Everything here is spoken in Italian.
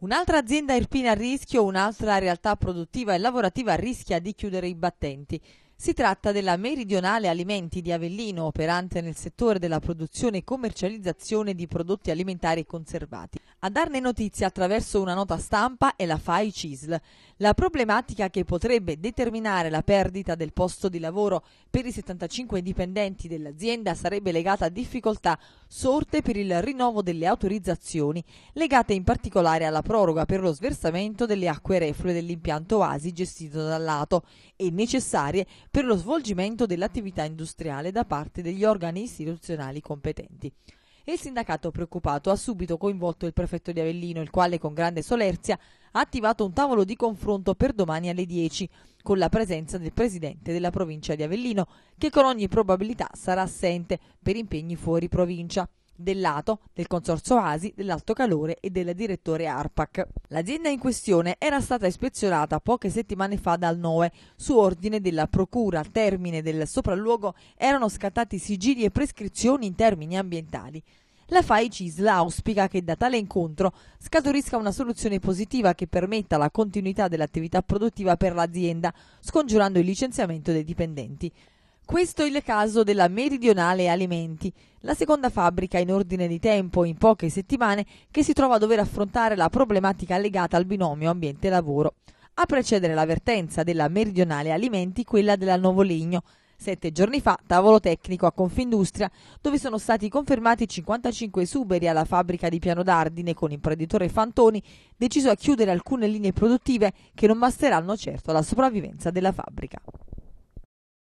Un'altra azienda irpina a rischio, un'altra realtà produttiva e lavorativa rischia di chiudere i battenti. Si tratta della Meridionale Alimenti di Avellino, operante nel settore della produzione e commercializzazione di prodotti alimentari conservati. A darne notizia attraverso una nota stampa è la FAI CISL. La problematica che potrebbe determinare la perdita del posto di lavoro per i 75 dipendenti dell'azienda sarebbe legata a difficoltà sorte per il rinnovo delle autorizzazioni, legate in particolare alla proroga per lo sversamento delle acque reflue dell'impianto Oasi gestito dall'ATO e necessarie per lo svolgimento dell'attività industriale da parte degli organi istituzionali competenti e il sindacato preoccupato ha subito coinvolto il prefetto di Avellino, il quale con grande solerzia ha attivato un tavolo di confronto per domani alle 10, con la presenza del presidente della provincia di Avellino, che con ogni probabilità sarà assente per impegni fuori provincia del lato del Consorzio ASI, dell'Alto Calore e del direttore ARPAC. L'azienda in questione era stata ispezionata poche settimane fa dal NOE. Su ordine della Procura, al termine del sopralluogo, erano scattati sigilli e prescrizioni in termini ambientali. La FAI CISL auspica che da tale incontro scaturisca una soluzione positiva che permetta la continuità dell'attività produttiva per l'azienda, scongiurando il licenziamento dei dipendenti. Questo è il caso della Meridionale Alimenti, la seconda fabbrica in ordine di tempo in poche settimane che si trova a dover affrontare la problematica legata al binomio ambiente-lavoro. A precedere l'avvertenza della Meridionale Alimenti, quella della Novolegno. Sette giorni fa, tavolo tecnico a Confindustria, dove sono stati confermati 55 esuberi alla fabbrica di Piano d'Ardine con imprenditore Fantoni, deciso a chiudere alcune linee produttive che non basteranno certo alla sopravvivenza della fabbrica.